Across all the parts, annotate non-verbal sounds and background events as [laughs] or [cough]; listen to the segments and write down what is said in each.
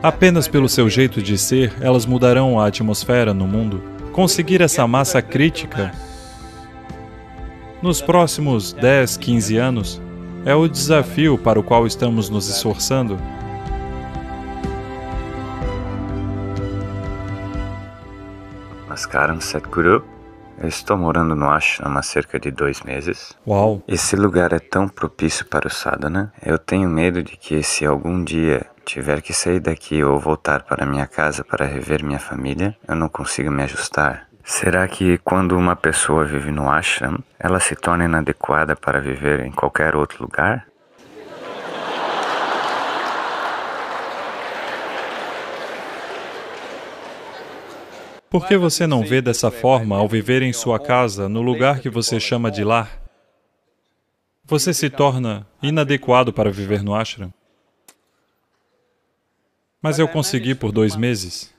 Apenas pelo seu jeito de ser, elas mudarão a atmosfera no mundo. Conseguir essa massa crítica nos próximos 10, 15 anos é o desafio para o qual estamos nos esforçando. Namaskaram Sadhguru. Eu estou morando no Ashram há cerca de dois meses. Uau! Esse lugar é tão propício para o sadhana. Eu tenho medo de que se algum dia tiver que sair daqui ou voltar para minha casa para rever minha família, eu não consiga me ajustar. Será que quando uma pessoa vive no ashram, ela se torna inadequada para viver em qualquer outro lugar? Por que você não vê dessa forma ao viver em sua casa, no lugar que você chama de lar? Você se torna inadequado para viver no ashram. Mas eu consegui por dois meses.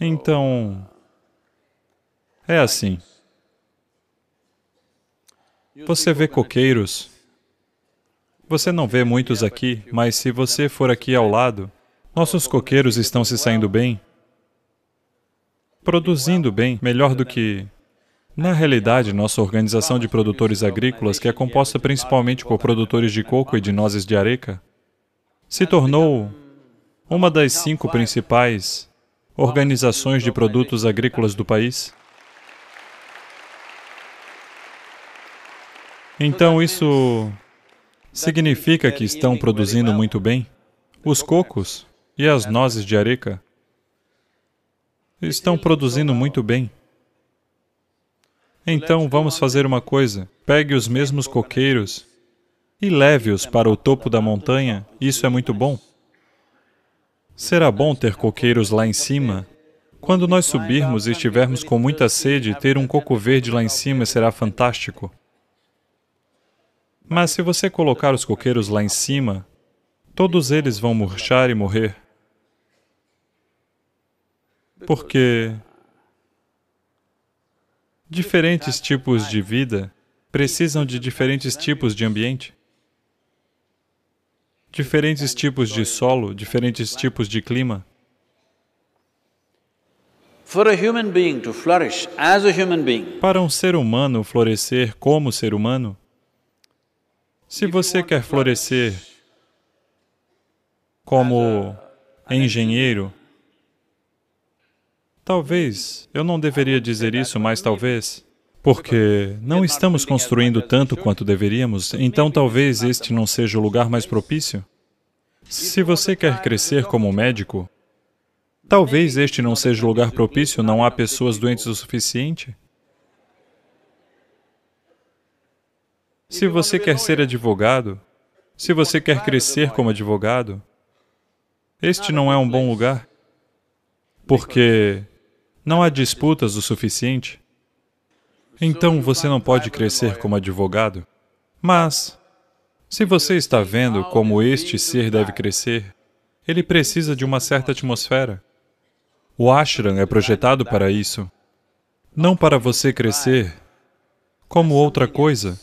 Então, é assim. Você vê coqueiros. Você não vê muitos aqui, mas se você for aqui ao lado, nossos coqueiros estão se saindo bem, produzindo bem, melhor do que... Na realidade, nossa organização de produtores agrícolas, que é composta principalmente por produtores de coco e de nozes de areca, se tornou uma das cinco principais organizações de produtos agrícolas do país. Então, isso significa que estão produzindo muito bem. Os cocos e as nozes de areca estão produzindo muito bem. Então vamos fazer uma coisa: pegue os mesmos coqueiros e leve-os para o topo da montanha, isso é muito bom. Será bom ter coqueiros lá em cima. Quando nós subirmos e estivermos com muita sede, ter um coco verde lá em cima será fantástico. Mas se você colocar os coqueiros lá em cima, todos eles vão murchar e morrer. Porque diferentes tipos de vida precisam de diferentes tipos de ambiente, diferentes tipos de solo, diferentes tipos de clima. Para um ser humano florescer como ser humano, se você quer florescer como engenheiro, Talvez, eu não deveria dizer isso, mas talvez, porque não estamos construindo tanto quanto deveríamos, então talvez este não seja o lugar mais propício. Se você quer crescer como médico, talvez este não seja o lugar propício, não há pessoas doentes o suficiente. Se você quer ser advogado, se você quer crescer como advogado, este não é um bom lugar, porque não há disputas o suficiente. Então você não pode crescer como advogado. Mas, se você está vendo como este ser deve crescer, ele precisa de uma certa atmosfera. O ashram é projetado para isso. Não para você crescer como outra coisa.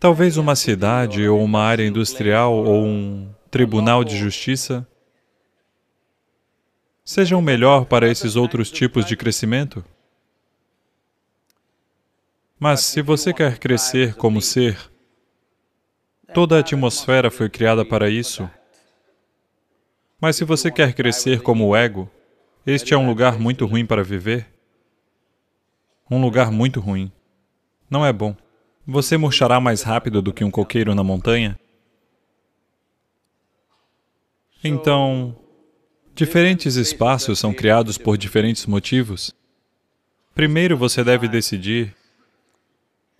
Talvez uma cidade ou uma área industrial ou um tribunal de justiça sejam melhor para esses outros tipos de crescimento. Mas se você quer crescer como ser, toda a atmosfera foi criada para isso. Mas se você quer crescer como ego, este é um lugar muito ruim para viver. Um lugar muito ruim. Não é bom. Você murchará mais rápido do que um coqueiro na montanha. Então, Diferentes espaços são criados por diferentes motivos. Primeiro você deve decidir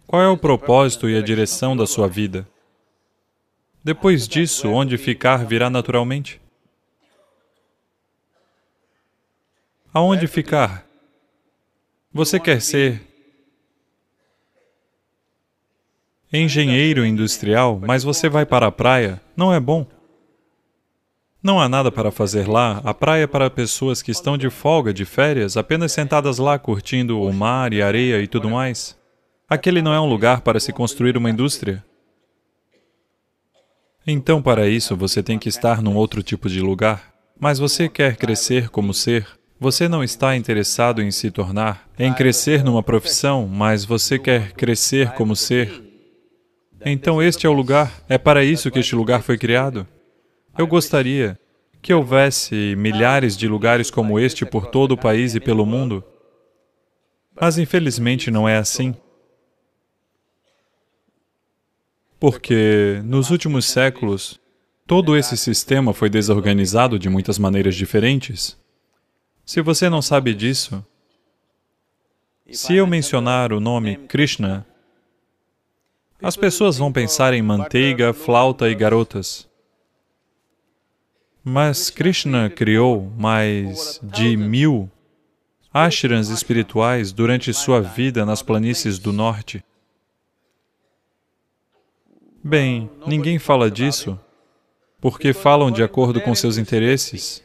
qual é o propósito e a direção da sua vida. Depois disso, onde ficar virá naturalmente. Aonde ficar? Você quer ser engenheiro industrial, mas você vai para a praia, não é bom. Não há nada para fazer lá, a praia é para pessoas que estão de folga, de férias, apenas sentadas lá curtindo o mar e areia e tudo mais. Aquele não é um lugar para se construir uma indústria. Então, para isso, você tem que estar num outro tipo de lugar. Mas você quer crescer como ser, você não está interessado em se tornar, em crescer numa profissão, mas você quer crescer como ser. Então, este é o lugar, é para isso que este lugar foi criado. Eu gostaria que houvesse milhares de lugares como este por todo o país e pelo mundo, mas infelizmente não é assim. Porque nos últimos séculos, todo esse sistema foi desorganizado de muitas maneiras diferentes. Se você não sabe disso, se eu mencionar o nome Krishna, as pessoas vão pensar em manteiga, flauta e garotas. Mas Krishna criou mais de mil ashrams espirituais durante sua vida nas planícies do norte. Bem, ninguém fala disso porque falam de acordo com seus interesses.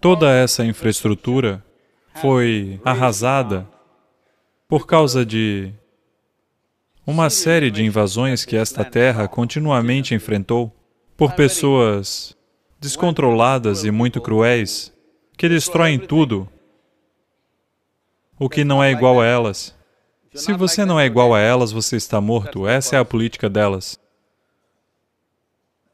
Toda essa infraestrutura foi arrasada por causa de uma série de invasões que esta terra continuamente enfrentou por pessoas descontroladas e muito cruéis que destroem tudo, o que não é igual a elas. Se você não é igual a elas, você está morto. Essa é a política delas.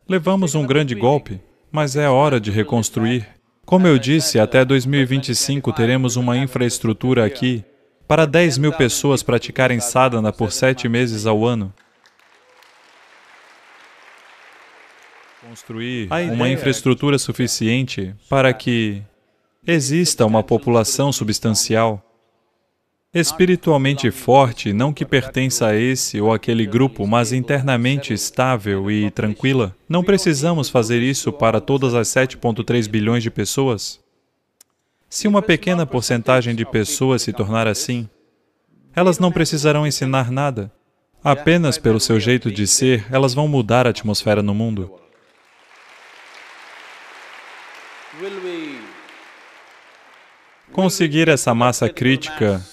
Levamos um grande golpe, mas é hora de reconstruir. Como eu disse, até 2025 teremos uma infraestrutura aqui para 10 mil pessoas praticarem sadhana por sete meses ao ano, construir uma é infraestrutura suficiente para que exista uma população substancial espiritualmente forte, não que pertença a esse ou aquele grupo, mas internamente estável e tranquila. Não precisamos fazer isso para todas as 7,3 bilhões de pessoas. Se uma pequena porcentagem de pessoas se tornar assim, elas não precisarão ensinar nada. Apenas pelo seu jeito de ser, elas vão mudar a atmosfera no mundo. Conseguir essa massa crítica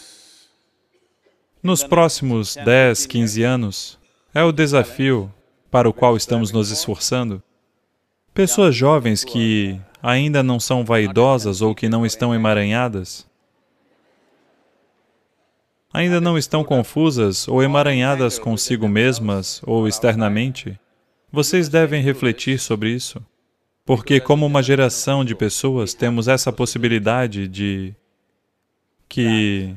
nos próximos 10, 15 anos é o desafio para o qual estamos nos esforçando. Pessoas jovens que ainda não são vaidosas ou que não estão emaranhadas, ainda não estão confusas ou emaranhadas consigo mesmas ou externamente, vocês devem refletir sobre isso. Porque, como uma geração de pessoas, temos essa possibilidade de que,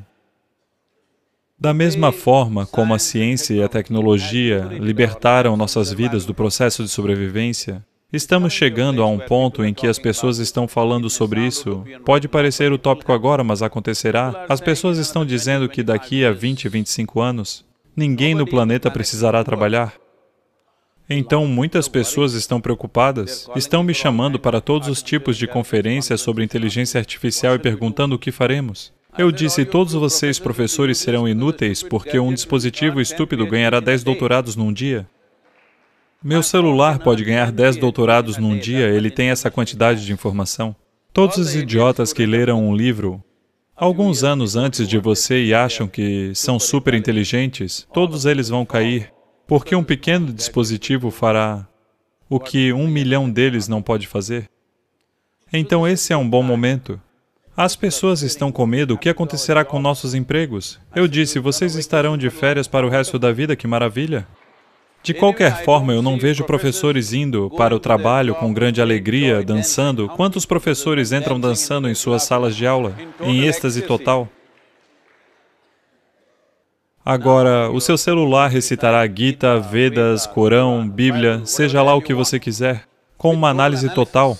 da mesma forma como a ciência e a tecnologia libertaram nossas vidas do processo de sobrevivência, Estamos chegando a um ponto em que as pessoas estão falando sobre isso. Pode parecer utópico agora, mas acontecerá. As pessoas estão dizendo que daqui a 20, 25 anos, ninguém no planeta precisará trabalhar. Então, muitas pessoas estão preocupadas, estão me chamando para todos os tipos de conferências sobre inteligência artificial e perguntando o que faremos. Eu disse: todos vocês, professores, serão inúteis porque um dispositivo estúpido ganhará 10 doutorados num dia. Meu celular pode ganhar 10 doutorados num dia, ele tem essa quantidade de informação. Todos os idiotas que leram um livro alguns anos antes de você e acham que são super inteligentes, todos eles vão cair, porque um pequeno dispositivo fará o que um milhão deles não pode fazer. Então esse é um bom momento. As pessoas estão com medo, o que acontecerá com nossos empregos? Eu disse, vocês estarão de férias para o resto da vida, que maravilha! De qualquer forma, eu não vejo professores indo para o trabalho com grande alegria, né? dançando. Quantos professores entram dançando em suas salas de aula, em êxtase total? Agora, o seu celular recitará tá Gita, tá, Vedas, tá, Corão, Bíblia, seja lá o que você quiser, com uma análise né? total.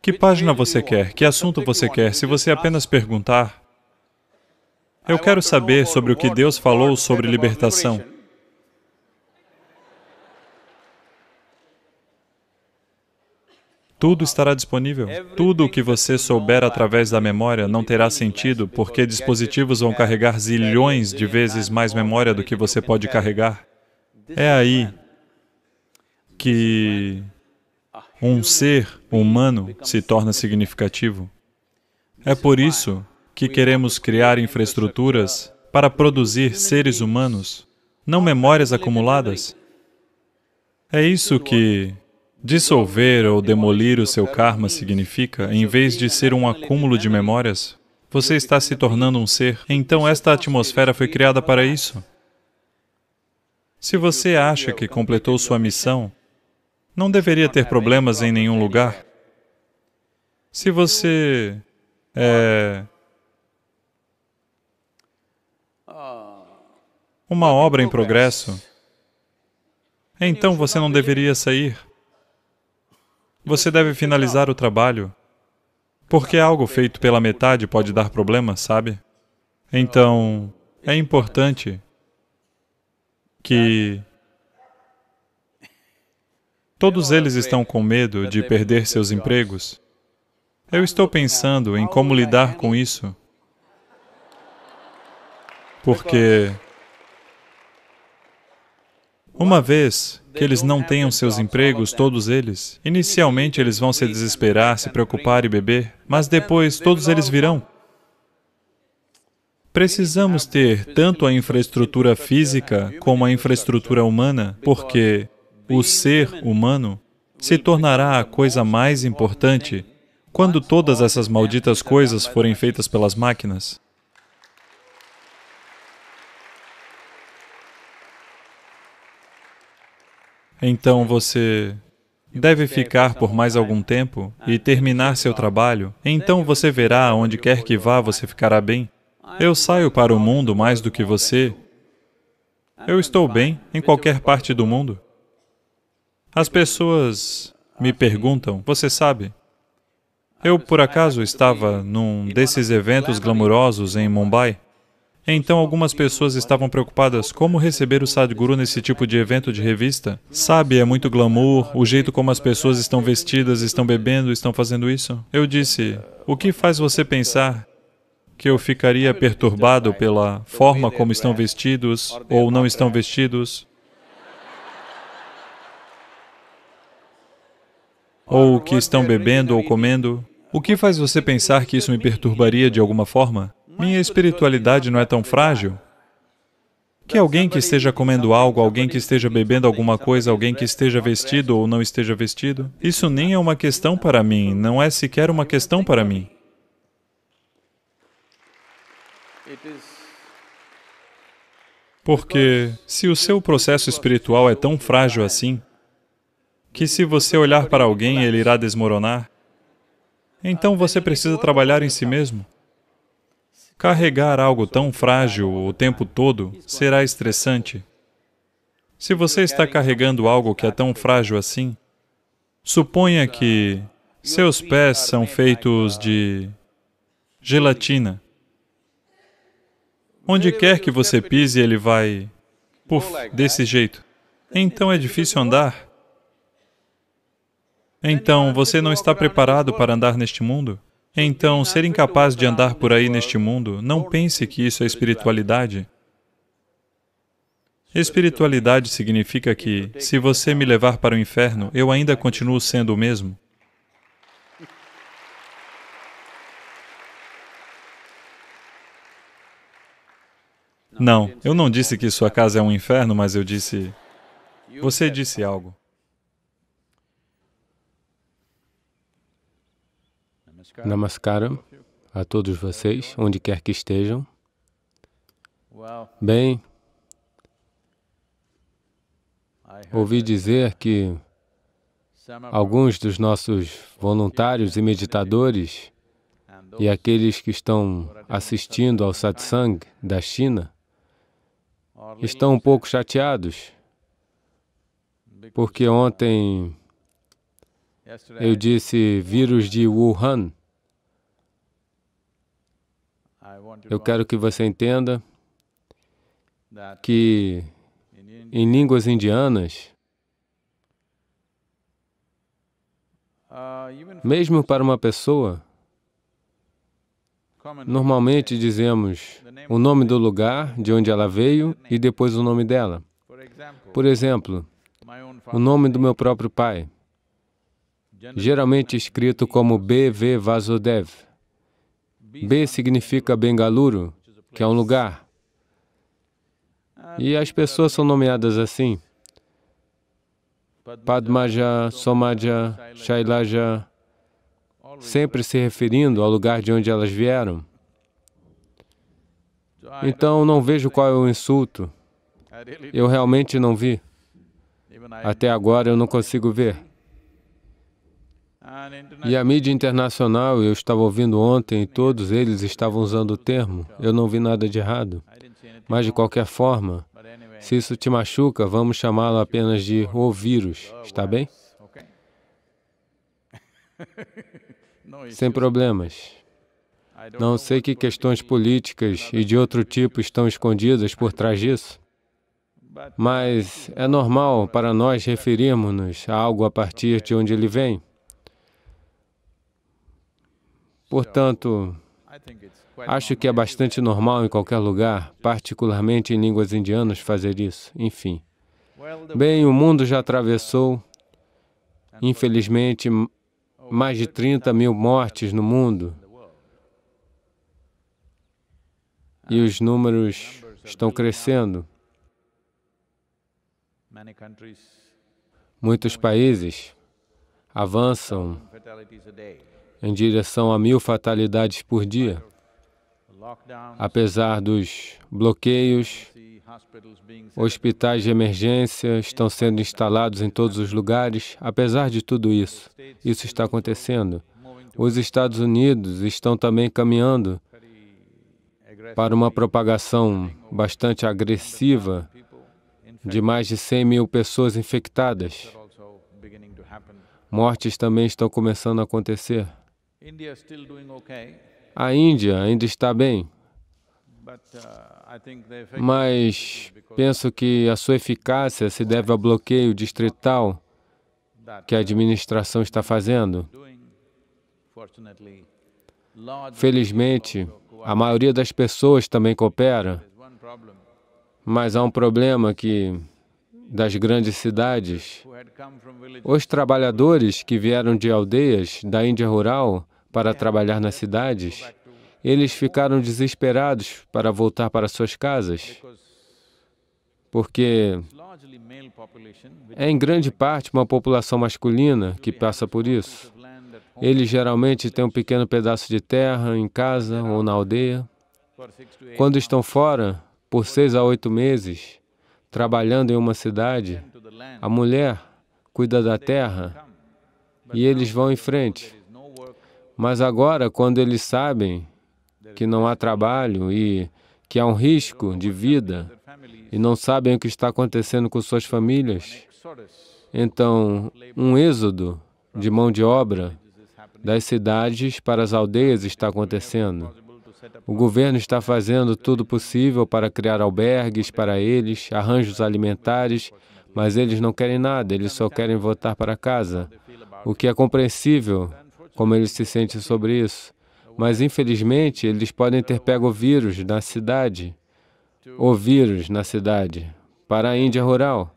Que página você quer? Que assunto você quer? Se você apenas perguntar, eu quero saber sobre o que Deus falou sobre libertação. Tudo estará disponível. Tudo o que você souber através da memória não terá sentido, porque dispositivos vão carregar zilhões de vezes mais memória do que você pode carregar. É aí que um ser humano se torna significativo. É por isso que queremos criar infraestruturas para produzir seres humanos, não memórias acumuladas. É isso que Dissolver ou demolir o seu karma significa, em vez de ser um acúmulo de memórias, você está se tornando um ser. Então, esta atmosfera foi criada para isso. Se você acha que completou sua missão, não deveria ter problemas em nenhum lugar. Se você é uma obra em progresso, então você não deveria sair. Você deve finalizar o trabalho, porque algo feito pela metade pode dar problema, sabe? Então, é importante que todos eles estão com medo de perder seus empregos. Eu estou pensando em como lidar com isso, porque uma vez que eles não é tenham seus empregos, todos eles, inicialmente eles vão se desesperar, se preocupar e beber, mas depois todos eles virão. Precisamos ter tanto a infraestrutura física como a infraestrutura humana, porque o ser humano se tornará a coisa mais importante quando todas essas malditas coisas forem feitas pelas máquinas. Então você deve ficar por mais algum tempo e terminar seu trabalho. Então você verá, onde quer que vá, você ficará bem. Eu saio para o mundo mais do que você. Eu estou bem em qualquer parte do mundo. As pessoas me perguntam, você sabe, eu por acaso estava num desses eventos glamurosos em Mumbai então, algumas pessoas estavam preocupadas como receber o Sadhguru nesse tipo de evento de revista. Sabe, é muito glamour, o jeito como as pessoas estão vestidas, estão bebendo, estão fazendo isso. Eu disse, o que faz você pensar que eu ficaria perturbado pela forma como estão vestidos ou não estão vestidos? Ou o que estão bebendo ou comendo? O que faz você pensar que isso me perturbaria de alguma forma? Minha espiritualidade não é, é tão frágil que alguém que esteja comendo algo, alguém que esteja bebendo alguma coisa, alguém que esteja vestido ou não esteja vestido, isso nem é uma questão para mim, não é sequer uma questão para mim. Porque se o seu processo espiritual é tão frágil assim, que se você olhar para alguém, ele irá desmoronar, então você precisa trabalhar em si mesmo. Carregar algo tão frágil o tempo todo será estressante. Se você está carregando algo que é tão frágil assim, suponha que seus pés são feitos de gelatina. Onde quer que você pise, ele vai, puff, desse jeito. Então é difícil andar. Então você não está preparado para andar neste mundo? Então, ser incapaz de andar por aí neste mundo, não pense que isso é espiritualidade. Espiritualidade significa que, se você me levar para o inferno, eu ainda continuo sendo o mesmo. Não, eu não disse que sua casa é um inferno, mas eu disse. Você disse algo. Namaskaram a todos vocês, onde quer que estejam. Bem, ouvi dizer que alguns dos nossos voluntários e meditadores e aqueles que estão assistindo ao satsang da China estão um pouco chateados, porque uh, ontem eu disse vírus de Wuhan, eu quero que você entenda que em línguas indianas, mesmo para uma pessoa, normalmente dizemos o nome do lugar de onde ela veio e depois o nome dela. Por exemplo, o nome do meu próprio pai, geralmente escrito como B.V. Vasudev. B significa Bengaluru, que é um lugar. E as pessoas são nomeadas assim. Padmaja, Somaja, Shailaja, sempre se referindo ao lugar de onde elas vieram. Então, não vejo qual é o insulto. Eu realmente não vi. Até agora eu não consigo ver. E a mídia internacional, eu estava ouvindo ontem e todos eles estavam usando o termo. Eu não vi nada de errado. Mas, de qualquer forma, se isso te machuca, vamos chamá-lo apenas de o vírus, está bem? [laughs] Sem problemas. Não sei que questões políticas e de outro tipo estão escondidas por trás disso, mas é normal para nós referirmos-nos a algo a partir de onde ele vem. Portanto, acho que é bastante normal em qualquer lugar, particularmente em línguas indianas, fazer isso. Enfim. Bem, o mundo já atravessou, infelizmente, mais de 30 mil mortes no mundo. E os números estão crescendo. Muitos países avançam em direção a mil fatalidades por dia. Apesar dos bloqueios, hospitais de emergência estão sendo instalados em todos os lugares. Apesar de tudo isso, isso está acontecendo. Os Estados Unidos estão também caminhando para uma propagação bastante agressiva de mais de 100 mil pessoas infectadas. Mortes também estão começando a acontecer. A Índia ainda está bem, uh, mas penso que a sua eficácia se deve ao bloqueio distrital que a uh, administração está fazendo. Felizmente, a maioria das pessoas também coopera, mas há um problema que das grandes cidades, os trabalhadores que vieram de aldeias da Índia rural para trabalhar nas cidades, eles ficaram desesperados para voltar para suas casas, porque é em grande parte uma população masculina que passa por isso. Eles geralmente têm um pequeno pedaço de terra em casa ou na aldeia. Quando estão fora, por seis a oito meses, trabalhando em uma cidade, a mulher cuida da terra e eles vão em frente. Mas agora, quando eles sabem que não há trabalho e que há um risco de vida e não sabem o que está acontecendo com suas famílias, então um êxodo de mão de obra das cidades para as aldeias está acontecendo. O governo está fazendo tudo possível para criar albergues para eles, arranjos alimentares, mas eles não querem nada, eles só querem voltar para casa, o que é compreensível como ele se sente sobre isso. Mas, infelizmente, eles podem ter pego o vírus na cidade, o vírus na cidade, para a Índia rural,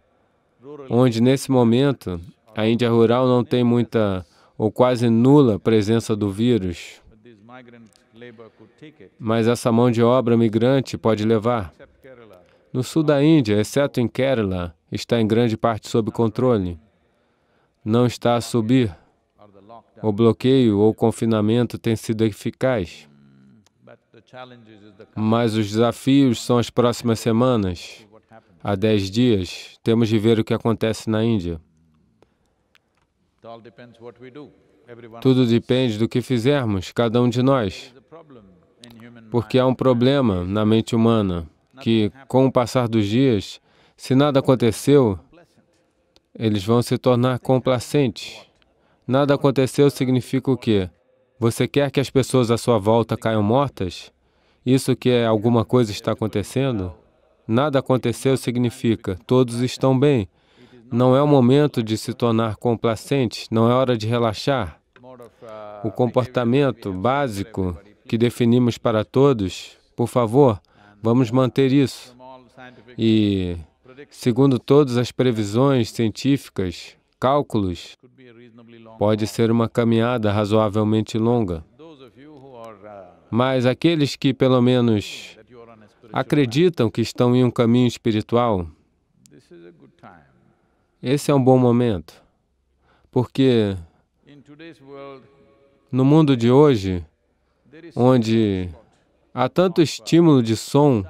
onde, nesse momento, a Índia rural não tem muita ou quase nula presença do vírus. Mas essa mão de obra migrante pode levar. No sul da Índia, exceto em Kerala, está em grande parte sob controle. Não está a subir o bloqueio ou confinamento tem sido eficaz. Mas os desafios são as próximas semanas. Há dez dias, temos de ver o que acontece na Índia. Tudo depende do que fizermos, cada um de nós. Porque há um problema na mente humana, que com o passar dos dias, se nada aconteceu, eles vão se tornar complacentes nada aconteceu significa o quê? Você quer que as pessoas à sua volta caiam mortas? Isso que é alguma coisa está acontecendo? Nada aconteceu significa todos estão bem. Não é o momento de se tornar complacente, não é hora de relaxar. O comportamento básico que definimos para todos, por favor, vamos manter isso. E, segundo todas as previsões científicas, cálculos, Pode ser uma caminhada razoavelmente longa. Mas aqueles que, pelo menos, acreditam que estão em um caminho espiritual, esse é um bom momento. Porque no mundo de hoje, onde há tanto estímulo de som,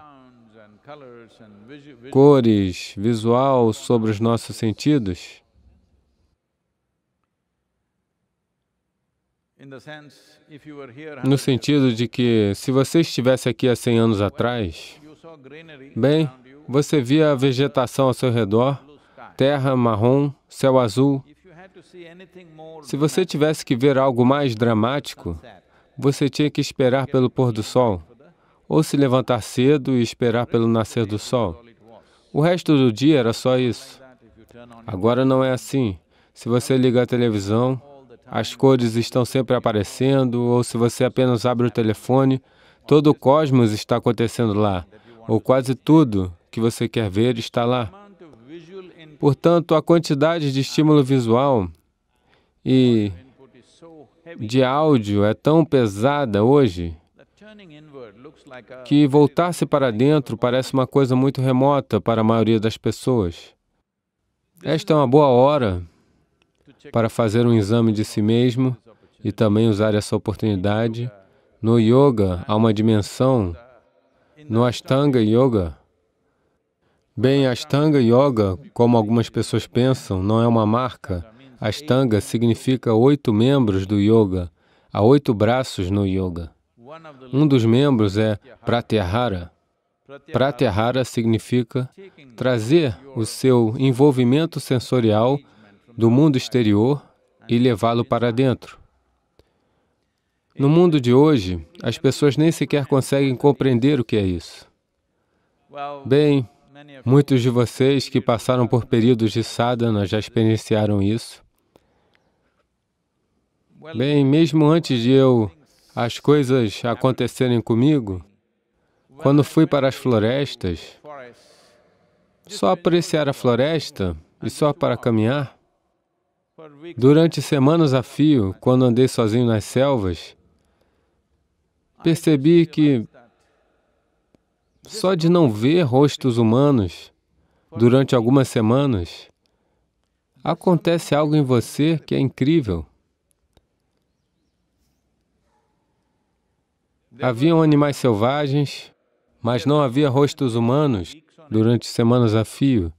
cores, visual sobre os nossos sentidos, No sentido de que, se você estivesse aqui há 100 anos atrás, bem, você via a vegetação ao seu redor, terra marrom, céu azul. Se você tivesse que ver algo mais dramático, você tinha que esperar pelo pôr do sol, ou se levantar cedo e esperar pelo nascer do sol. O resto do dia era só isso. Agora não é assim. Se você ligar a televisão, as cores estão sempre aparecendo, ou se você apenas abre o telefone, todo o cosmos está acontecendo lá, ou quase tudo que você quer ver está lá. Portanto, a quantidade de estímulo visual e de áudio é tão pesada hoje que voltar-se para dentro parece uma coisa muito remota para a maioria das pessoas. Esta é uma boa hora para fazer um exame de si mesmo e também usar essa oportunidade. No yoga há uma dimensão, no Ashtanga Yoga. Bem, Ashtanga Yoga, como algumas pessoas pensam, não é uma marca. Ashtanga significa oito membros do yoga, há oito braços no yoga. Um dos membros é Pratyahara. Pratyahara significa trazer o seu envolvimento sensorial do mundo exterior e levá-lo para dentro. No mundo de hoje, as pessoas nem sequer conseguem compreender o que é isso. Bem, muitos de vocês que passaram por períodos de sadhana já experienciaram isso. Bem, mesmo antes de eu as coisas acontecerem comigo, quando fui para as florestas, só apreciar a floresta e só para caminhar, Durante semanas a fio, quando andei sozinho nas selvas, percebi que só de não ver rostos humanos durante algumas semanas, acontece algo em você que é incrível. Haviam animais selvagens, mas não havia rostos humanos durante semanas a fio.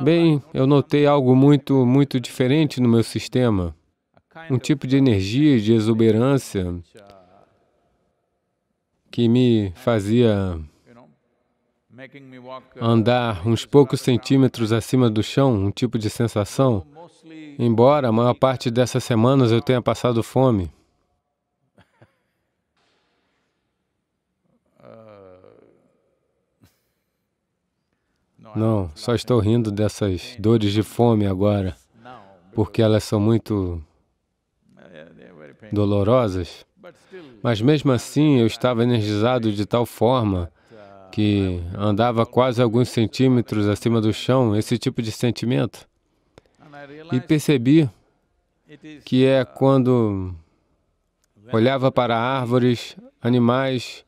Bem, eu notei algo muito, muito diferente no meu sistema. Um tipo de energia, de exuberância que me fazia andar uns poucos centímetros acima do chão, um tipo de sensação. Embora a maior parte dessas semanas eu tenha passado fome. Não, só estou rindo dessas dores de fome agora, porque elas são muito dolorosas. Mas mesmo assim, eu estava energizado de tal forma que andava quase alguns centímetros acima do chão, esse tipo de sentimento. E percebi que é quando olhava para árvores, animais,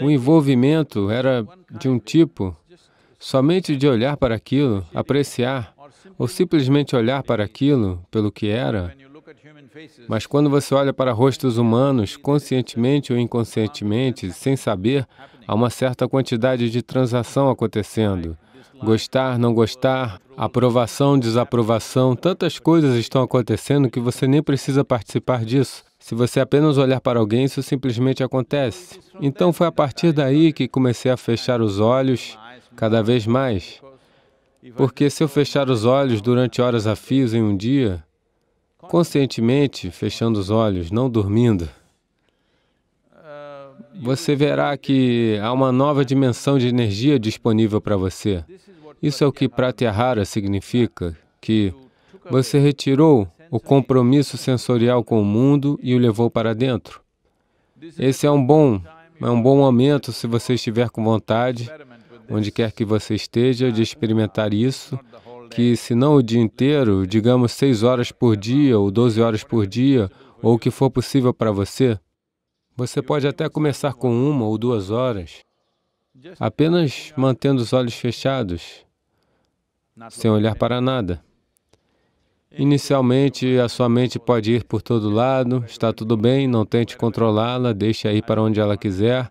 o envolvimento era de um tipo, somente de olhar para aquilo, apreciar, ou simplesmente olhar para aquilo, pelo que era. Mas quando você olha para rostos humanos, conscientemente ou inconscientemente, sem saber, há uma certa quantidade de transação acontecendo. Gostar, não gostar, aprovação, desaprovação, tantas coisas estão acontecendo que você nem precisa participar disso. Se você apenas olhar para alguém, isso simplesmente acontece. Então foi a partir daí que comecei a fechar os olhos cada vez mais. Porque se eu fechar os olhos durante horas a fios em um dia, conscientemente fechando os olhos, não dormindo, você verá que há uma nova dimensão de energia disponível para você. Isso é o que Pratyahara significa, que você retirou o compromisso sensorial com o mundo e o levou para dentro. Esse é um bom, é um bom momento se você estiver com vontade, onde quer que você esteja, de experimentar isso, que se não o dia inteiro, digamos seis horas por dia ou doze horas por dia, ou o que for possível para você, você pode até começar com uma ou duas horas, apenas mantendo os olhos fechados, sem olhar para nada. Inicialmente, a sua mente pode ir por todo lado, está tudo bem, não tente controlá-la, deixe-a ir para onde ela quiser.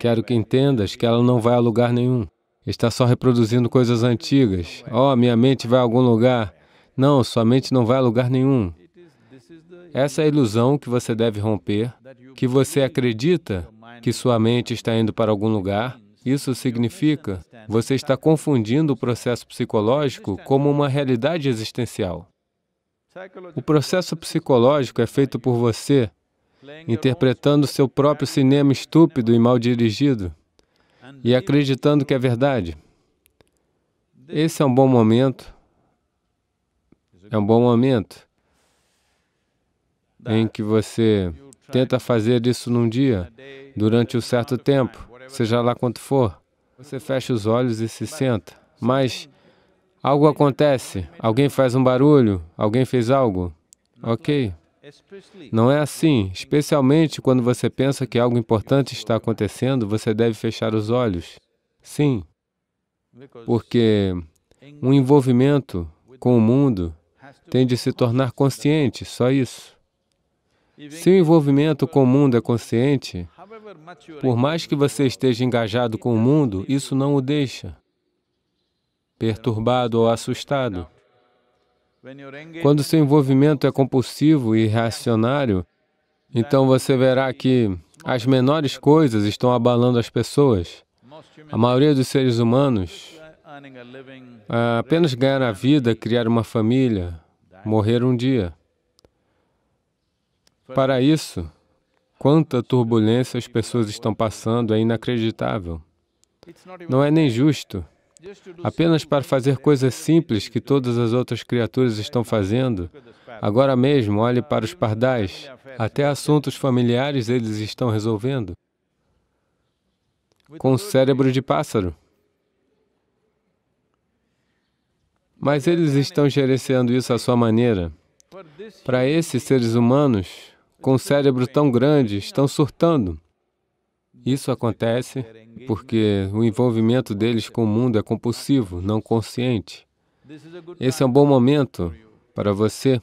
Quero que entendas que ela não vai a lugar nenhum. Está só reproduzindo coisas antigas. Oh, minha mente vai a algum lugar. Não, sua mente não vai a lugar nenhum. Essa é a ilusão que você deve romper, que você acredita que sua mente está indo para algum lugar, isso significa você está confundindo o processo psicológico como uma realidade existencial. O processo psicológico é feito por você, interpretando seu próprio cinema estúpido e mal dirigido e acreditando que é verdade. Esse é um bom momento, é um bom momento em que você tenta fazer isso num dia, durante um certo tempo, seja lá quanto for. Você fecha os olhos e se senta. Mas Algo acontece, alguém faz um barulho, alguém fez algo. Ok. Não é assim. Especialmente quando você pensa que algo importante está acontecendo, você deve fechar os olhos. Sim. Porque um envolvimento com o mundo tem de se tornar consciente, só isso. Se o envolvimento com o mundo é consciente, por mais que você esteja engajado com o mundo, isso não o deixa perturbado ou assustado. Quando seu envolvimento é compulsivo e reacionário, então você verá que as menores coisas estão abalando as pessoas. A maioria dos seres humanos ah, apenas ganhar a vida, criar uma família, morrer um dia. Para isso, quanta turbulência as pessoas estão passando é inacreditável. Não é nem justo apenas para fazer coisas simples que todas as outras criaturas estão fazendo. Agora mesmo, olhe para os pardais. Até assuntos familiares eles estão resolvendo. Com o cérebro de pássaro. Mas eles estão gerenciando isso à sua maneira. Para esses seres humanos, com um cérebro tão grande, estão surtando. Isso acontece porque o envolvimento deles com o mundo é compulsivo, não consciente. Esse é um bom momento para você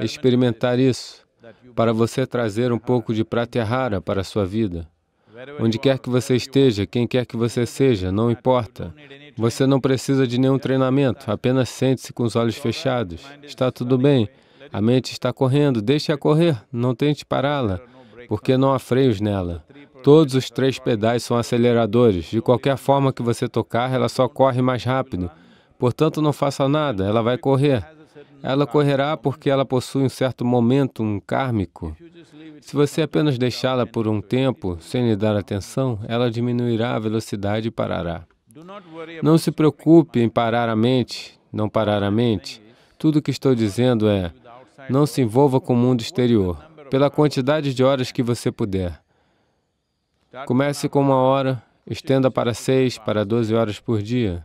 experimentar isso, para você trazer um pouco de pratyahara para a sua vida. Onde quer que você esteja, quem quer que você seja, não importa. Você não precisa de nenhum treinamento, apenas sente-se com os olhos fechados. Está tudo bem. A mente está correndo, deixe-a correr, não tente pará-la, porque não há freios nela. Todos os três pedais são aceleradores. De qualquer forma que você tocar, ela só corre mais rápido. Portanto, não faça nada, ela vai correr. Ela correrá porque ela possui um certo momento kármico. Se você apenas deixá-la por um tempo, sem lhe dar atenção, ela diminuirá a velocidade e parará. Não se preocupe em parar a mente, não parar a mente. Tudo o que estou dizendo é, não se envolva com o mundo exterior, pela quantidade de horas que você puder. Comece com uma hora, estenda para seis, para doze horas por dia.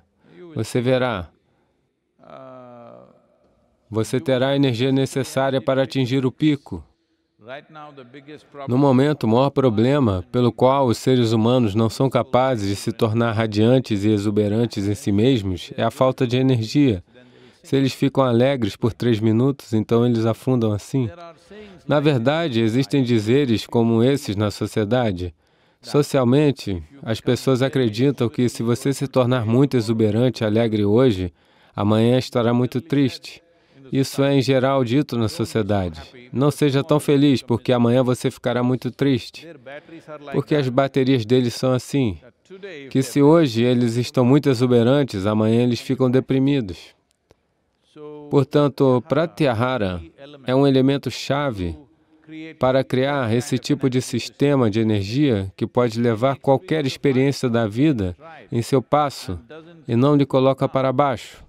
Você verá. Você terá a energia necessária para atingir o pico. No momento, o maior problema pelo qual os seres humanos não são capazes de se tornar radiantes e exuberantes em si mesmos é a falta de energia. Se eles ficam alegres por três minutos, então eles afundam assim. Na verdade, existem dizeres como esses na sociedade. Socialmente, as pessoas é acreditam que se você se tornar muito exuberante e alegre hoje, amanhã estará muito triste. Isso é em geral dito na sociedade. Não seja tão feliz, porque amanhã você ficará muito triste. Porque as baterias deles são assim. Que se hoje eles estão muito exuberantes, amanhã eles ficam deprimidos. Portanto, Pratyahara é um elemento chave para criar esse tipo de sistema de energia que pode levar qualquer experiência da vida em seu passo e não lhe coloca para baixo.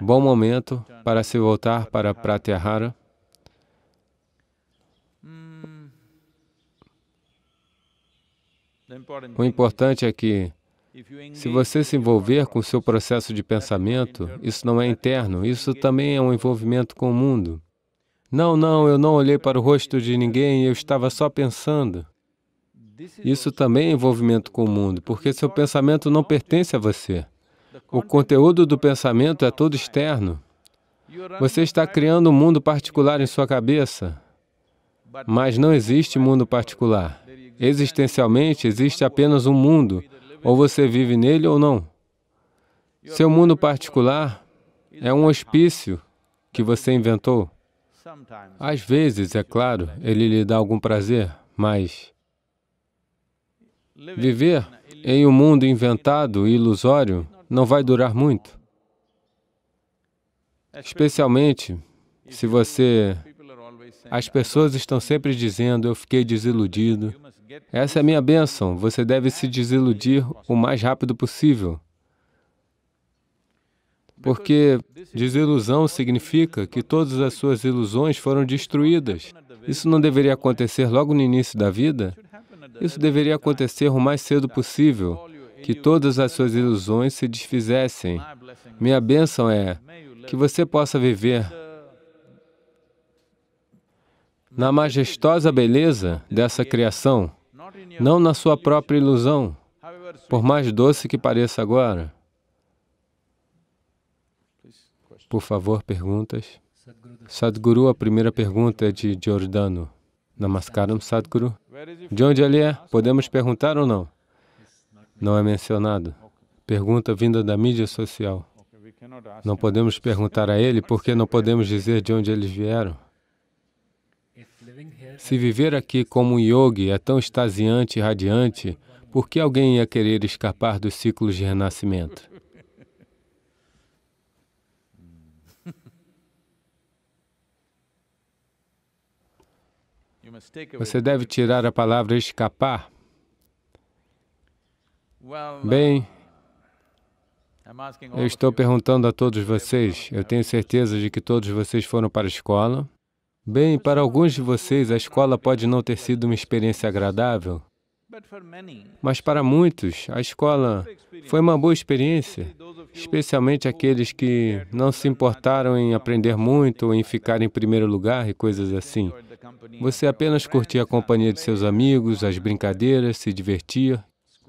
Bom momento para se voltar para Pratyahara. O importante é que, se você se envolver com o seu processo de pensamento, isso não é interno, isso também é um envolvimento com o mundo. Não, não, eu não olhei para o rosto de ninguém, eu estava só pensando. Isso também é envolvimento com o mundo, porque seu pensamento não pertence a você. O conteúdo do pensamento é todo externo. Você está criando um mundo particular em sua cabeça, mas não existe mundo particular. Existencialmente, existe apenas um mundo, ou você vive nele ou não. Seu mundo particular é um hospício que você inventou. Às vezes, é claro, ele lhe dá algum prazer, mas viver em um mundo inventado e ilusório não vai durar muito. Especialmente se você... As pessoas estão sempre dizendo, eu fiquei desiludido. Essa é a minha bênção, você deve se desiludir o mais rápido possível. Porque desilusão significa que todas as suas ilusões foram destruídas. Isso não deveria acontecer logo no início da vida? Isso deveria acontecer o mais cedo possível, que todas as suas ilusões se desfizessem. Minha bênção é que você possa viver na majestosa beleza dessa criação, não na sua própria ilusão, por mais doce que pareça agora. Por favor, perguntas. Sadhguru, a primeira pergunta é de Giordano. Namaskaram, Sadhguru. De onde ele é? Podemos perguntar ou não? Não é mencionado. Pergunta vinda da mídia social. Não podemos perguntar a ele porque não podemos dizer de onde eles vieram. Se viver aqui como um yogi é tão extasiante e radiante, por que alguém ia querer escapar dos ciclos de renascimento? Você deve tirar a palavra escapar. Bem, eu estou perguntando a todos vocês. Eu tenho certeza de que todos vocês foram para a escola. Bem, para alguns de vocês, a escola pode não ter sido uma experiência agradável, mas para muitos, a escola foi uma boa experiência, especialmente aqueles que não se importaram em aprender muito ou em ficar em primeiro lugar e coisas assim. Você apenas curtia a companhia de seus amigos, as brincadeiras, se divertia.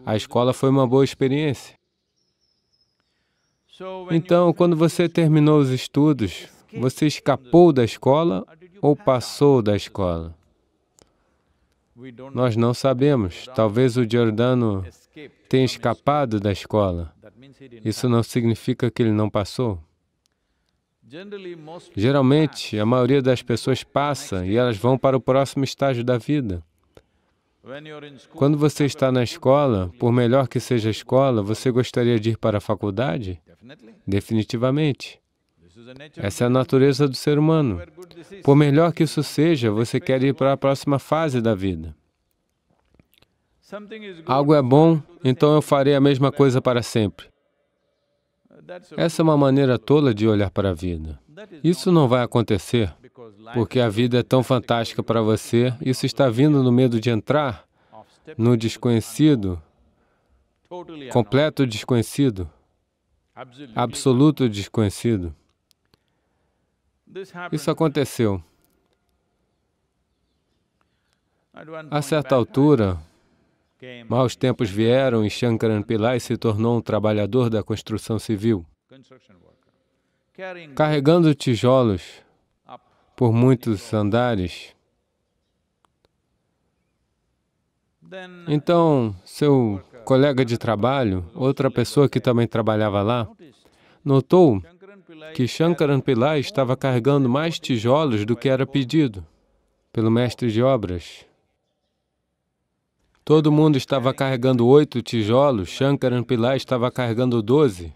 A escola foi uma boa experiência. Então, quando você terminou os estudos, você escapou da escola ou passou da escola? Nós não sabemos. Talvez o Giordano tenha escapado da escola. Isso não significa que ele não passou. Geralmente, a maioria das pessoas passa e elas vão para o próximo estágio da vida. Quando você está na escola, por melhor que seja a escola, você gostaria de ir para a faculdade? Definitivamente. Essa é a natureza do ser humano. Por melhor que isso seja, você quer ir para a próxima fase da vida. Algo é bom, então eu farei a mesma coisa para sempre. Essa é uma maneira tola de olhar para a vida. Isso não vai acontecer, porque a vida é tão fantástica para você, isso está vindo no medo de entrar no desconhecido, completo desconhecido, absoluto desconhecido. Isso aconteceu. A certa altura, maus tempos vieram e Shankaran Pillai se tornou um trabalhador da construção civil, carregando tijolos por muitos andares. Uh, então, seu colega de trabalho, outra pessoa que também trabalhava lá, notou que Shankaran Pillai estava carregando mais tijolos do que era pedido pelo mestre de obras. Todo mundo estava carregando oito tijolos, Shankaran Pillai estava carregando doze.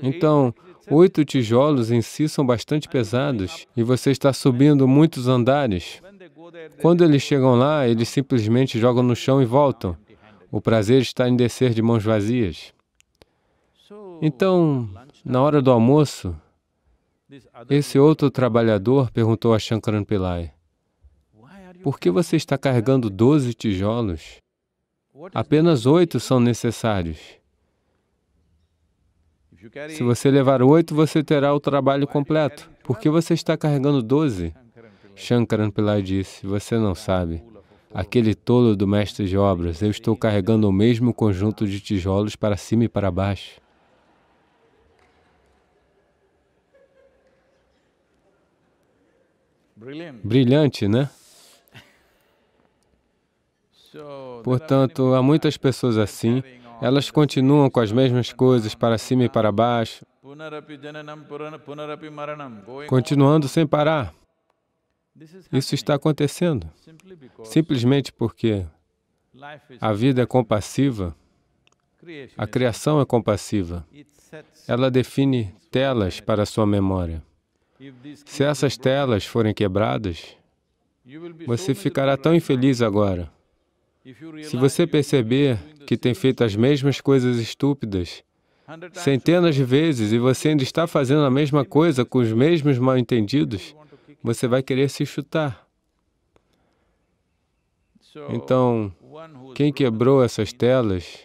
Então, oito tijolos em si são bastante pesados e você está subindo muitos andares. Quando eles chegam lá, eles simplesmente jogam no chão e voltam. O prazer está em descer de mãos vazias. Então, na hora do almoço, esse outro trabalhador perguntou a Shankaran Pillai, por que você está carregando 12 tijolos? Apenas oito são necessários. Se você levar oito, você terá o trabalho completo. Por que você está carregando doze? Shankaran Pillai disse, você não sabe. Aquele tolo do mestre de obras, eu estou carregando o mesmo conjunto de tijolos para cima e para baixo. brilhante, né? Portanto, há muitas pessoas assim, elas continuam com as mesmas coisas para cima e para baixo, continuando sem parar. Isso está acontecendo simplesmente porque a vida é compassiva, a criação é compassiva. Ela define telas para a sua memória. Se essas telas forem quebradas, você ficará tão infeliz agora. Se você perceber que tem feito as mesmas coisas estúpidas centenas de vezes e você ainda está fazendo a mesma coisa com os mesmos mal-entendidos, você vai querer se chutar. Então, quem quebrou essas telas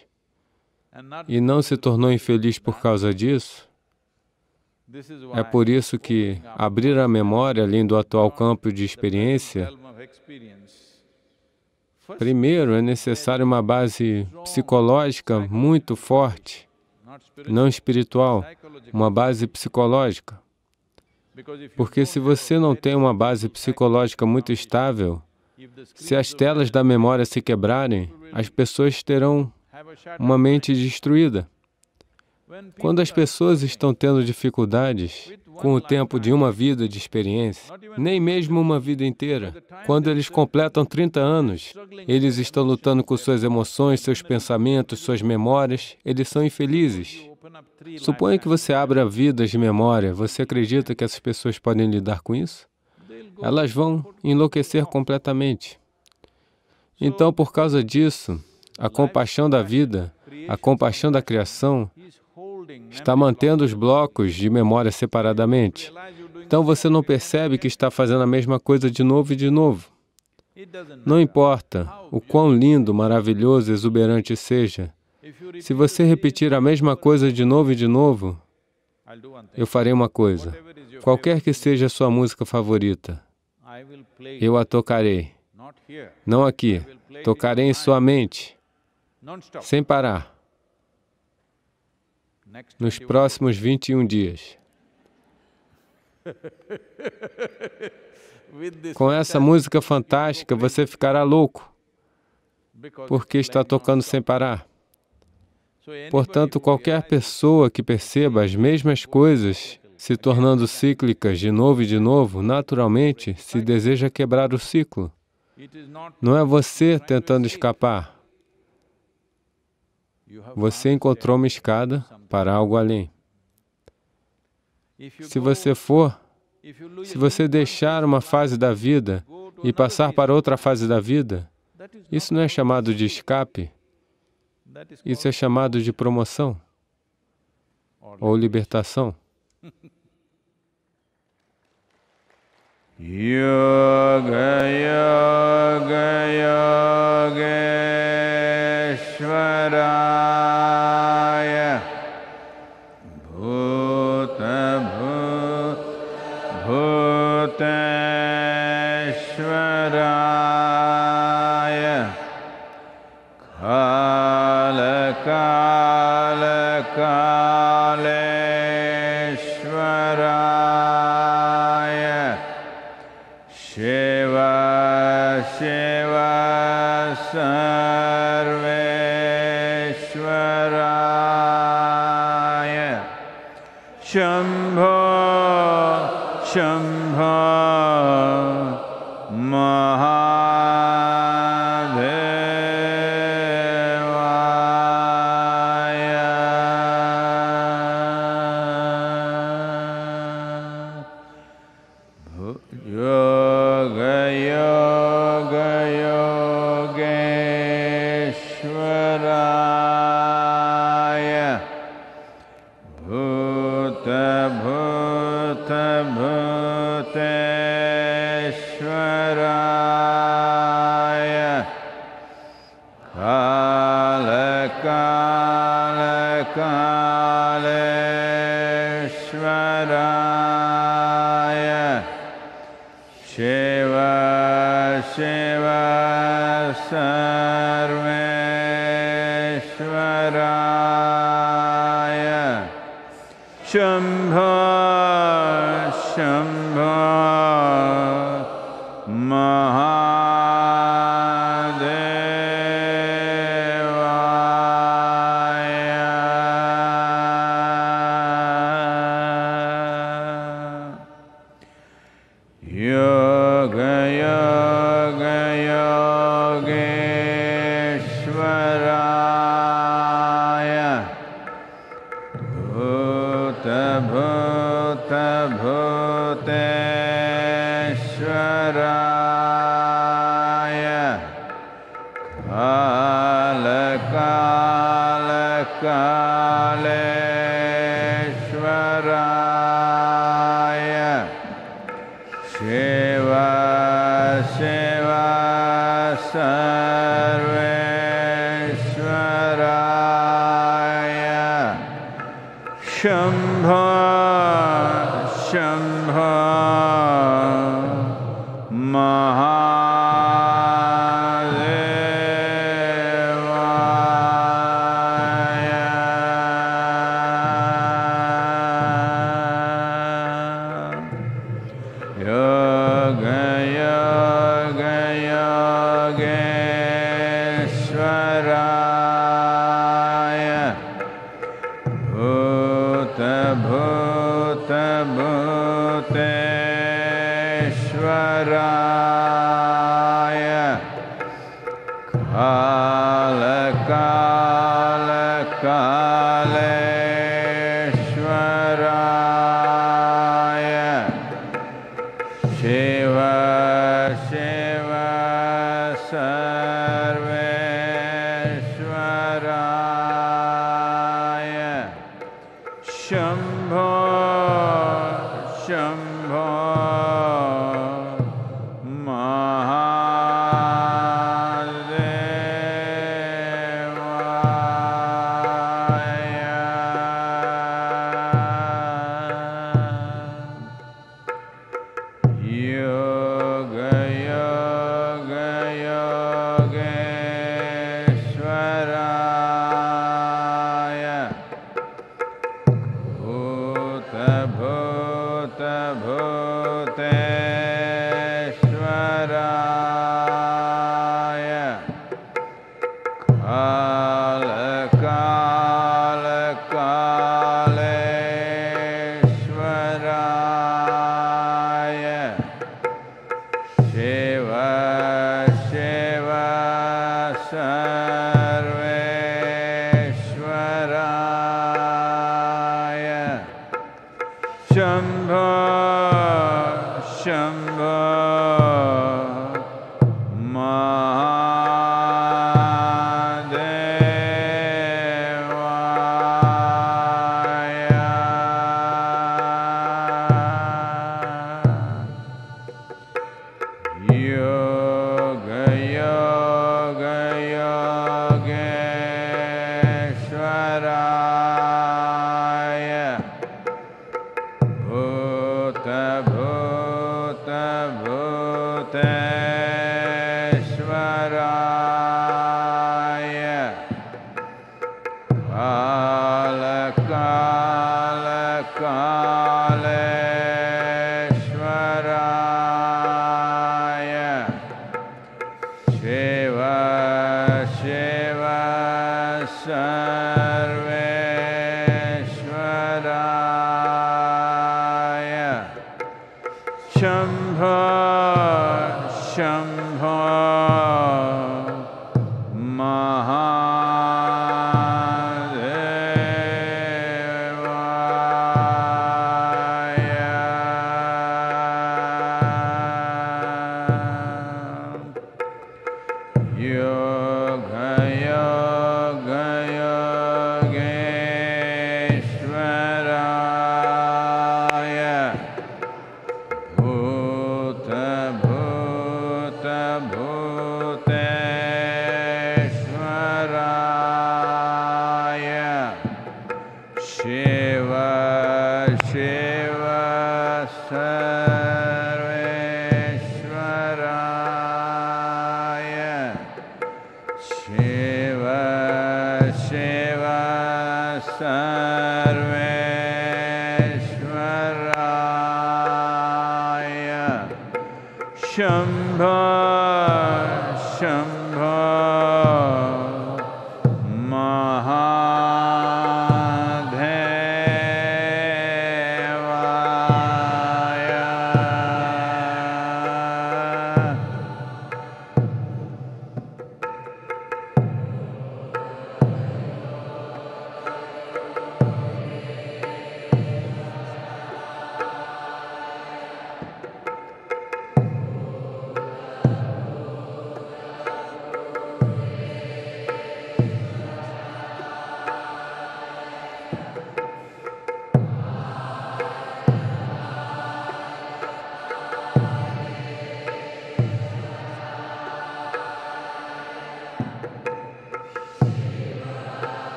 e não se tornou infeliz por causa disso, é por isso que abrir a memória além do atual campo de experiência, primeiro é necessário uma base psicológica muito forte, não espiritual, uma base psicológica. Porque se você não tem uma base psicológica muito estável, se as telas da memória se quebrarem, as pessoas terão uma mente destruída. Quando as pessoas estão tendo dificuldades com o tempo de uma vida de experiência, nem mesmo uma vida inteira, quando eles completam 30 anos, eles estão lutando com suas emoções, seus pensamentos, suas memórias, eles são infelizes. Suponha que você abra vidas de memória, você acredita que essas pessoas podem lidar com isso? Elas vão enlouquecer completamente. Então, por causa disso, a compaixão da vida, a compaixão da criação, né? está mantendo os blocos de memória separadamente. Então você não percebe que está fazendo a mesma coisa de novo e de novo. Não importa o quão lindo, maravilhoso, exuberante seja, se você repetir a mesma coisa de novo e de novo, eu farei uma coisa. Qualquer que seja a sua música favorita, eu a tocarei. Não aqui, tocarei em sua mente, sem parar nos próximos 21 dias. [laughs] Com essa música fantástica, você ficará louco, porque está tocando sem parar. Portanto, qualquer pessoa que perceba as mesmas coisas se tornando cíclicas de novo e de novo, naturalmente se deseja quebrar o ciclo. Não é você tentando escapar, você encontrou uma escada para algo além. Se você for, se você deixar uma fase da vida e passar para outra fase da vida, isso não é chamado de escape, isso é chamado de promoção ou libertação. Yoga, yoga, yoga. ईश्वरा भूत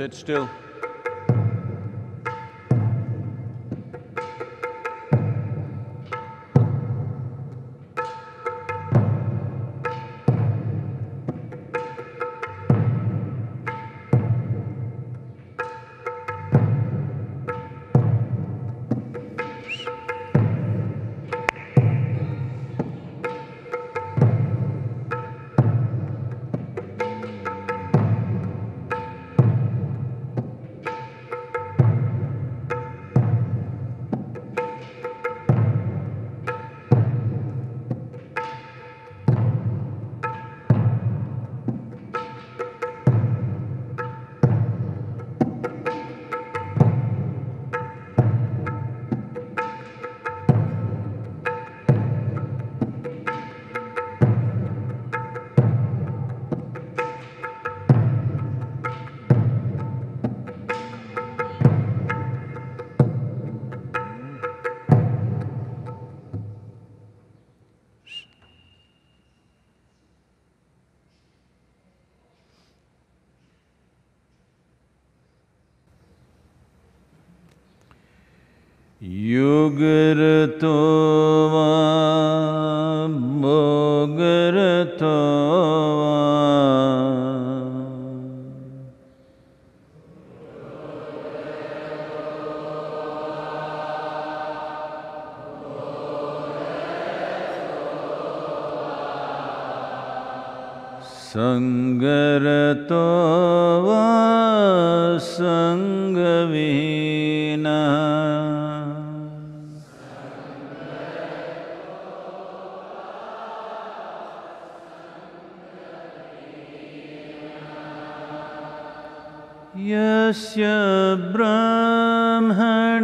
sit still.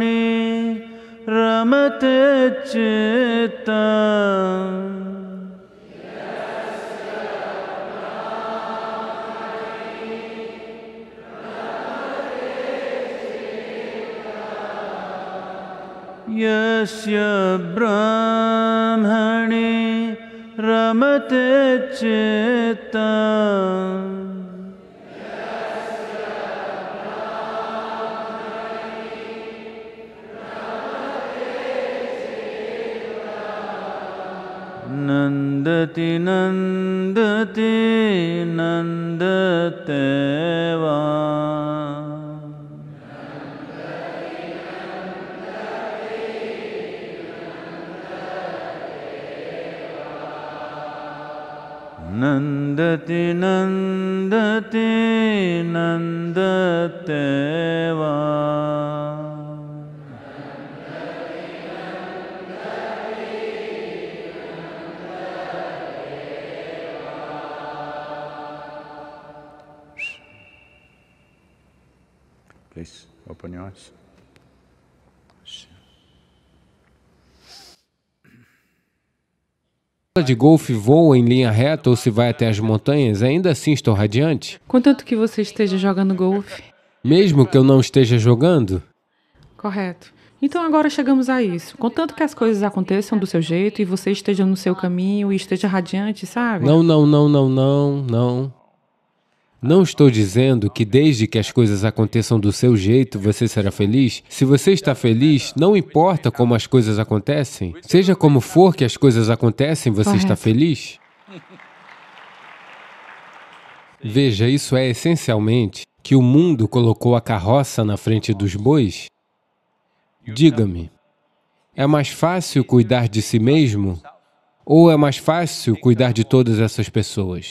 णि रमत चित्ता यस्य ब्राह्मणे रमते चेता जगति नन्दते वा नन्दति नन्दति नन्दते de golfe voa em linha reta ou se vai até as montanhas, ainda assim estou radiante? Contanto que você esteja jogando golfe. Mesmo que eu não esteja jogando? Correto. Então agora chegamos a isso. Contanto que as coisas aconteçam do seu jeito e você esteja no seu caminho e esteja radiante, sabe? Não, não, não, não, não, não. Não estou dizendo que desde que as coisas aconteçam do seu jeito, você será feliz. Se você está feliz, não importa como as coisas acontecem. Seja como for que as coisas acontecem, você está feliz. Veja, isso é essencialmente que o mundo colocou a carroça na frente dos bois. Diga-me, é mais fácil cuidar de si mesmo ou é mais fácil cuidar de todas essas pessoas?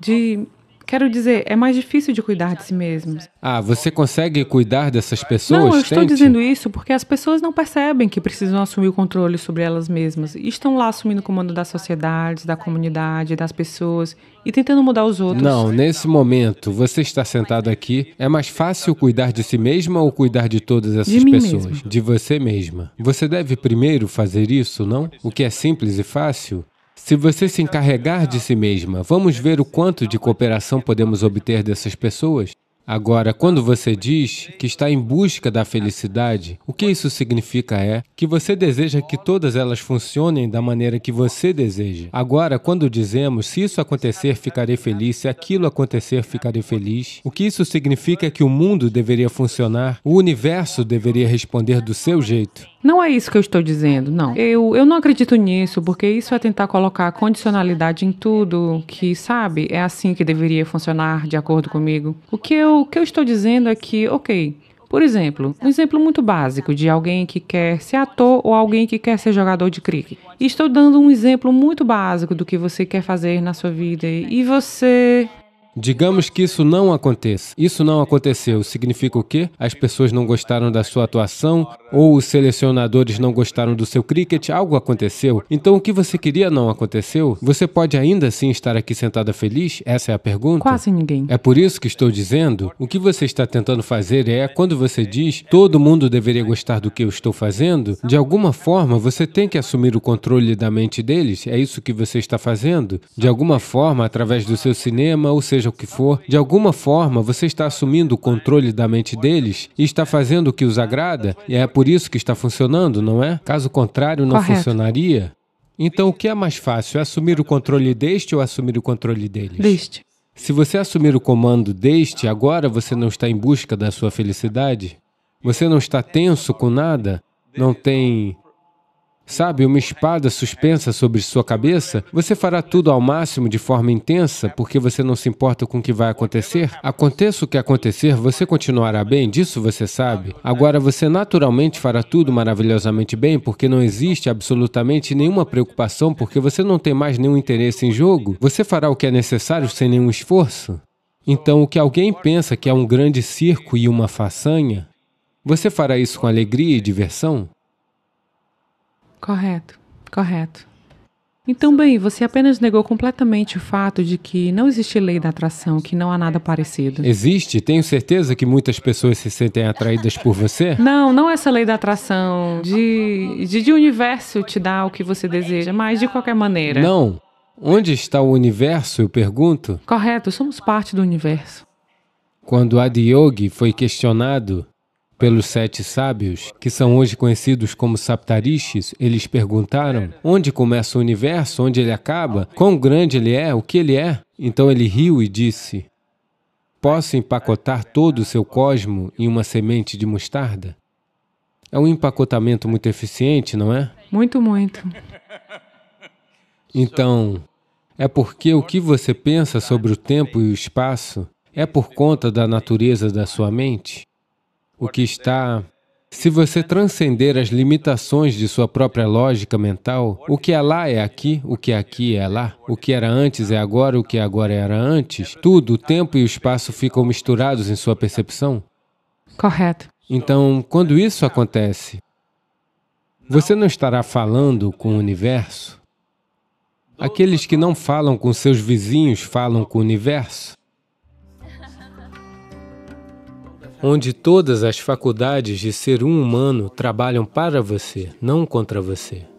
De Quero dizer, é mais difícil de cuidar de si mesmos. Ah, você consegue cuidar dessas pessoas? Não, eu estou Tente. dizendo isso porque as pessoas não percebem que precisam assumir o controle sobre elas mesmas. E estão lá assumindo o comando das sociedades, da comunidade, das pessoas e tentando mudar os outros. Não, nesse momento, você está sentado aqui, é mais fácil cuidar de si mesma ou cuidar de todas essas de pessoas? Mesma. De você mesma. Você deve primeiro fazer isso, não? O que é simples e fácil se você se encarregar de si mesma, vamos ver o quanto de cooperação podemos obter dessas pessoas? Agora, quando você diz que está em busca da felicidade, o que isso significa é que você deseja que todas elas funcionem da maneira que você deseja. Agora, quando dizemos se isso acontecer, ficarei feliz, se aquilo acontecer, ficarei feliz, o que isso significa é que o mundo deveria funcionar, o universo deveria responder do seu jeito. Não é isso que eu estou dizendo, não. É. Eu, eu não acredito nisso, porque isso é tentar colocar condicionalidade em tudo que, sabe, é assim que deveria funcionar, de acordo comigo. O que eu, o que eu estou dizendo é que, ok, por exemplo, um exemplo muito básico de alguém que quer ser ator ou alguém que quer ser jogador de cricket. Estou dando um exemplo muito básico do que você quer fazer na sua vida e você Digamos que isso não aconteça. Isso não aconteceu. Significa o quê? As pessoas não gostaram da sua atuação ou os selecionadores não gostaram do seu cricket, algo aconteceu. Então o que você queria não aconteceu? Você pode ainda assim estar aqui sentada feliz? Essa é a pergunta. Quase ninguém. É por isso que estou dizendo, o que você está tentando fazer é, quando você diz, todo mundo deveria gostar do que eu estou fazendo, de alguma forma você tem que assumir o controle da mente deles, é isso que você está fazendo? De alguma forma, através do seu cinema, ou seja, seja o que for, de alguma forma você está assumindo o controle da mente deles e está fazendo o que os agrada, e é por isso que está funcionando, não é? Caso contrário, não Correto. funcionaria. Então, o que é mais fácil, é assumir o controle deste ou assumir o controle deles? Deste. Se você assumir o comando deste, agora você não está em busca da sua felicidade, você não está tenso com nada, não tem sabe, uma espada suspensa sobre sua cabeça, você fará tudo ao máximo de forma intensa porque você não se importa com o que vai acontecer? Aconteça o que acontecer, você continuará bem, disso você sabe. Agora, você naturalmente fará tudo maravilhosamente bem porque não existe absolutamente nenhuma preocupação porque você não tem mais nenhum interesse em jogo. Você fará o que é necessário sem nenhum esforço. Então, o que alguém pensa que é um grande circo e uma façanha, você fará isso com alegria e diversão? Correto, correto. Então, bem, você apenas negou completamente o fato de que não existe lei da atração, que não há nada parecido. Existe? Tenho certeza que muitas pessoas se sentem atraídas por você? [laughs] Não, não essa lei da atração, de, de, de o universo te dar o que você deseja, mas de qualquer maneira. Não. Onde está o universo, eu pergunto? Correto, somos parte do universo. Quando Adiyogi foi questionado pelos sete sábios, que são hoje conhecidos como Saptarishis, eles perguntaram onde começa o universo, onde ele acaba, quão grande ele é, o que ele é. Então ele riu e disse, posso empacotar todo o seu cosmo em uma semente de mostarda? É um empacotamento muito eficiente, não é? Muito, muito. Então, é porque o que você pensa sobre o tempo e o espaço é por conta da natureza da sua mente? o que está. Se você transcender as limitações de sua própria lógica mental, o que é lá é aqui, o que é aqui é lá, o que era antes é agora, o que agora era antes, tudo, o tempo e o espaço ficam misturados em sua percepção. Correto. Então, quando isso acontece, você não estará falando com o universo. Aqueles que não falam com seus vizinhos falam com o universo. onde todas as faculdades de ser um humano trabalham para você, não contra você.